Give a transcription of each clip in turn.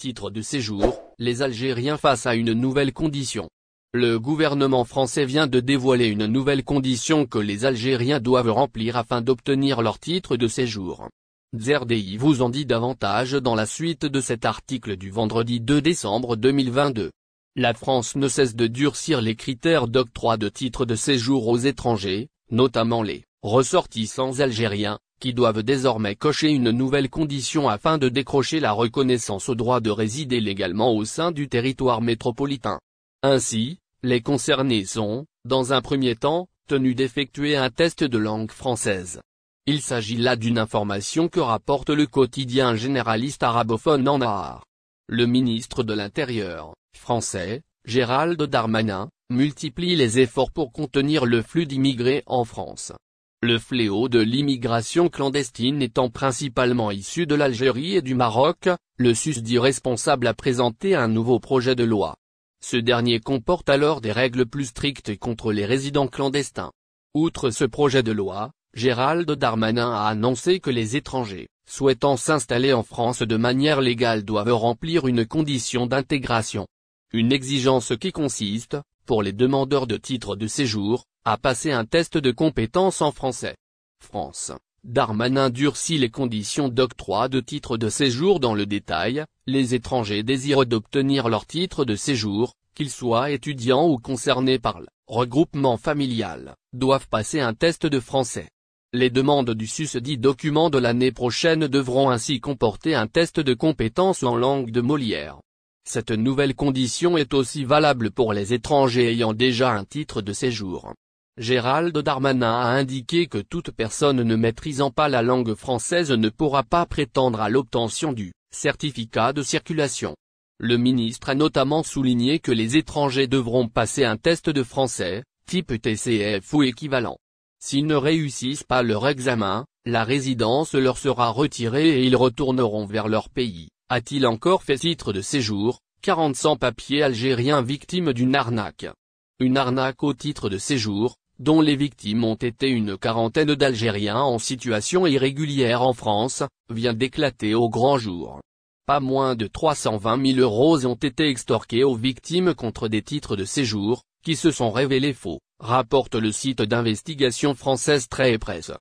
Titre de séjour, les Algériens face à une nouvelle condition. Le gouvernement français vient de dévoiler une nouvelle condition que les Algériens doivent remplir afin d'obtenir leur titre de séjour. Zerdei vous en dit davantage dans la suite de cet article du vendredi 2 décembre 2022. La France ne cesse de durcir les critères d'octroi de titre de séjour aux étrangers, notamment les ressortissants algériens, qui doivent désormais cocher une nouvelle condition afin de décrocher la reconnaissance au droit de résider légalement au sein du territoire métropolitain. Ainsi, les concernés sont, dans un premier temps, tenus d'effectuer un test de langue française. Il s'agit là d'une information que rapporte le quotidien généraliste arabophone en art. Le ministre de l'Intérieur, français, Gérald Darmanin, multiplie les efforts pour contenir le flux d'immigrés en France. Le fléau de l'immigration clandestine étant principalement issu de l'Algérie et du Maroc, le susdit responsable a présenté un nouveau projet de loi. Ce dernier comporte alors des règles plus strictes contre les résidents clandestins. Outre ce projet de loi, Gérald Darmanin a annoncé que les étrangers, souhaitant s'installer en France de manière légale doivent remplir une condition d'intégration. Une exigence qui consiste, pour les demandeurs de titres de séjour, a passé un test de compétence en français. France. Darmanin durcit les conditions d'octroi de titre de séjour dans le détail, les étrangers désirent d'obtenir leur titre de séjour, qu'ils soient étudiants ou concernés par le regroupement familial, doivent passer un test de français. Les demandes du susdit document de l'année prochaine devront ainsi comporter un test de compétence en langue de Molière. Cette nouvelle condition est aussi valable pour les étrangers ayant déjà un titre de séjour. Gérald Darmanin a indiqué que toute personne ne maîtrisant pas la langue française ne pourra pas prétendre à l'obtention du « certificat de circulation ». Le ministre a notamment souligné que les étrangers devront passer un test de français, type TCF ou équivalent. S'ils ne réussissent pas leur examen, la résidence leur sera retirée et ils retourneront vers leur pays, a-t-il encore fait titre de séjour, 40 cents papiers algériens victimes d'une arnaque une arnaque au titre de séjour, dont les victimes ont été une quarantaine d'Algériens en situation irrégulière en France, vient d'éclater au grand jour. Pas moins de 320 000 euros ont été extorqués aux victimes contre des titres de séjour, qui se sont révélés faux, rapporte le site d'investigation française Très Presse.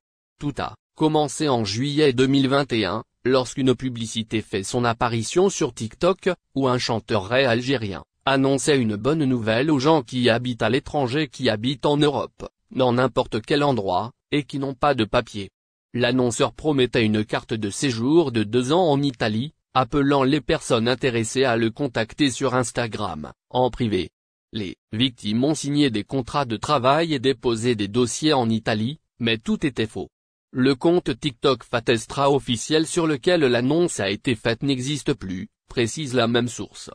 Tout a commencé en juillet 2021, lorsqu'une publicité fait son apparition sur TikTok, où un chanteur algérien, annonçait une bonne nouvelle aux gens qui habitent à l'étranger qui habitent en Europe, dans n'importe quel endroit, et qui n'ont pas de papier. L'annonceur promettait une carte de séjour de deux ans en Italie, appelant les personnes intéressées à le contacter sur Instagram, en privé. Les victimes ont signé des contrats de travail et déposé des dossiers en Italie, mais tout était faux. Le compte TikTok Fatestra officiel sur lequel l'annonce a été faite n'existe plus, précise la même source.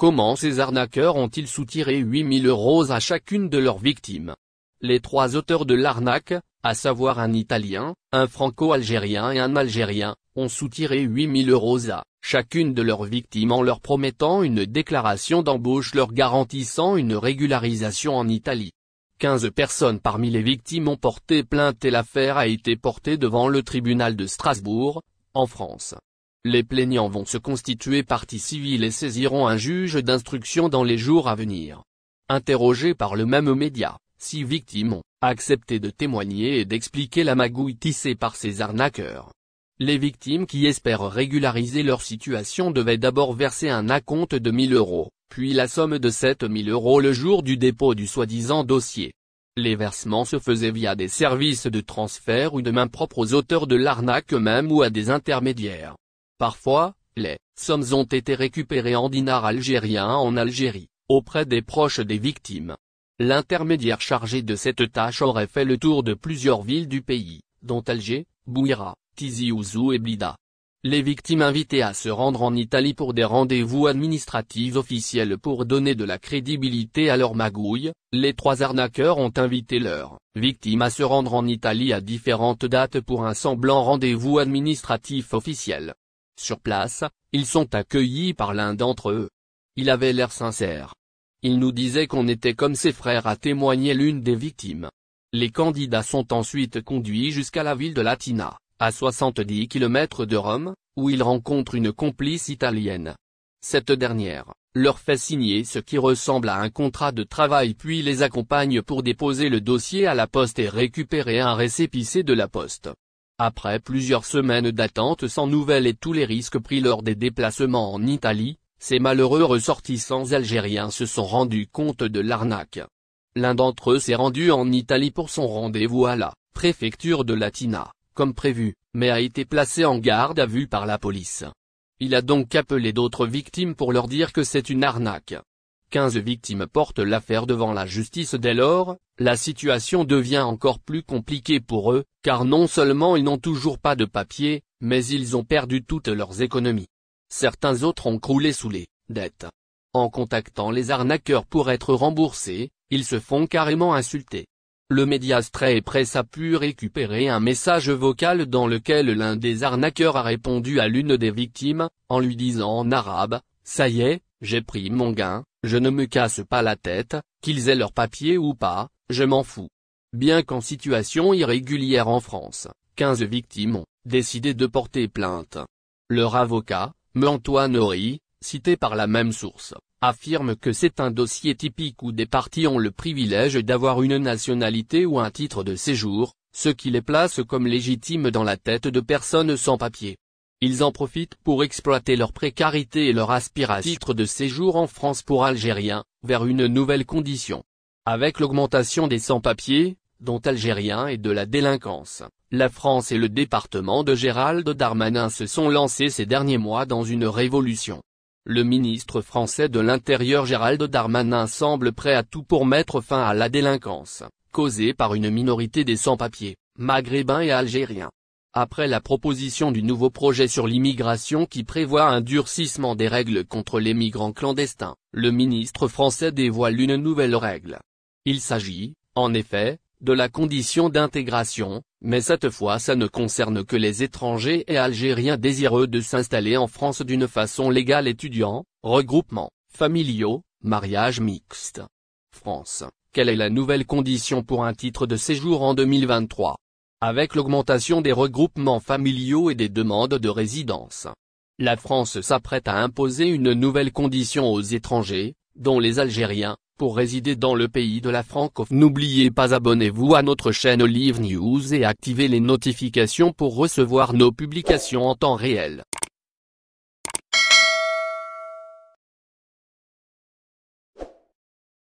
Comment ces arnaqueurs ont-ils soutiré 8000 euros à chacune de leurs victimes Les trois auteurs de l'arnaque, à savoir un Italien, un Franco-Algérien et un Algérien, ont soutiré 8000 euros à chacune de leurs victimes en leur promettant une déclaration d'embauche leur garantissant une régularisation en Italie. 15 personnes parmi les victimes ont porté plainte et l'affaire a été portée devant le tribunal de Strasbourg, en France. Les plaignants vont se constituer partie civile et saisiront un juge d'instruction dans les jours à venir. Interrogés par le même média, six victimes ont accepté de témoigner et d'expliquer la magouille tissée par ces arnaqueurs. Les victimes qui espèrent régulariser leur situation devaient d'abord verser un acompte de 1000 euros, puis la somme de 7000 euros le jour du dépôt du soi-disant dossier. Les versements se faisaient via des services de transfert ou de main propre aux auteurs de l'arnaque même ou à des intermédiaires. Parfois, les sommes ont été récupérées en dinars algériens en Algérie, auprès des proches des victimes. L'intermédiaire chargé de cette tâche aurait fait le tour de plusieurs villes du pays, dont Alger, Bouira, Tizi Ouzou et Blida. Les victimes invitées à se rendre en Italie pour des rendez-vous administratifs officiels pour donner de la crédibilité à leur magouille, les trois arnaqueurs ont invité leurs victimes à se rendre en Italie à différentes dates pour un semblant rendez-vous administratif officiel. Sur place, ils sont accueillis par l'un d'entre eux. Il avait l'air sincère. Il nous disait qu'on était comme ses frères à témoigner l'une des victimes. Les candidats sont ensuite conduits jusqu'à la ville de Latina, à 70 km de Rome, où ils rencontrent une complice italienne. Cette dernière, leur fait signer ce qui ressemble à un contrat de travail puis les accompagne pour déposer le dossier à la poste et récupérer un récépissé de la poste. Après plusieurs semaines d'attente sans nouvelles et tous les risques pris lors des déplacements en Italie, ces malheureux ressortissants algériens se sont rendus compte de l'arnaque. L'un d'entre eux s'est rendu en Italie pour son rendez-vous à la préfecture de Latina, comme prévu, mais a été placé en garde à vue par la police. Il a donc appelé d'autres victimes pour leur dire que c'est une arnaque. 15 victimes portent l'affaire devant la justice dès lors, la situation devient encore plus compliquée pour eux, car non seulement ils n'ont toujours pas de papier, mais ils ont perdu toutes leurs économies. Certains autres ont croulé sous les dettes. En contactant les arnaqueurs pour être remboursés, ils se font carrément insulter. Le média est Presse a pu récupérer un message vocal dans lequel l'un des arnaqueurs a répondu à l'une des victimes, en lui disant en arabe, « Ça y est, j'ai pris mon gain, je ne me casse pas la tête, qu'ils aient leur papiers ou pas, je m'en fous. Bien qu'en situation irrégulière en France, 15 victimes ont décidé de porter plainte. Leur avocat, M. Antoine Horry, cité par la même source, affirme que c'est un dossier typique où des partis ont le privilège d'avoir une nationalité ou un titre de séjour, ce qui les place comme légitimes dans la tête de personnes sans papier. Ils en profitent pour exploiter leur précarité et leur aspiration titre de séjour en France pour Algériens, vers une nouvelle condition. Avec l'augmentation des sans-papiers, dont Algériens et de la délinquance, la France et le département de Gérald Darmanin se sont lancés ces derniers mois dans une révolution. Le ministre français de l'Intérieur Gérald Darmanin semble prêt à tout pour mettre fin à la délinquance, causée par une minorité des sans-papiers, maghrébins et algériens. Après la proposition du nouveau projet sur l'immigration qui prévoit un durcissement des règles contre les migrants clandestins, le ministre français dévoile une nouvelle règle. Il s'agit, en effet, de la condition d'intégration, mais cette fois ça ne concerne que les étrangers et Algériens désireux de s'installer en France d'une façon légale étudiants, regroupements, familiaux, mariage mixte. France, quelle est la nouvelle condition pour un titre de séjour en 2023 avec l'augmentation des regroupements familiaux et des demandes de résidence. La France s'apprête à imposer une nouvelle condition aux étrangers, dont les Algériens, pour résider dans le pays de la francophonie. N'oubliez pas abonnez-vous à notre chaîne Live News et activez les notifications pour recevoir nos publications en temps réel.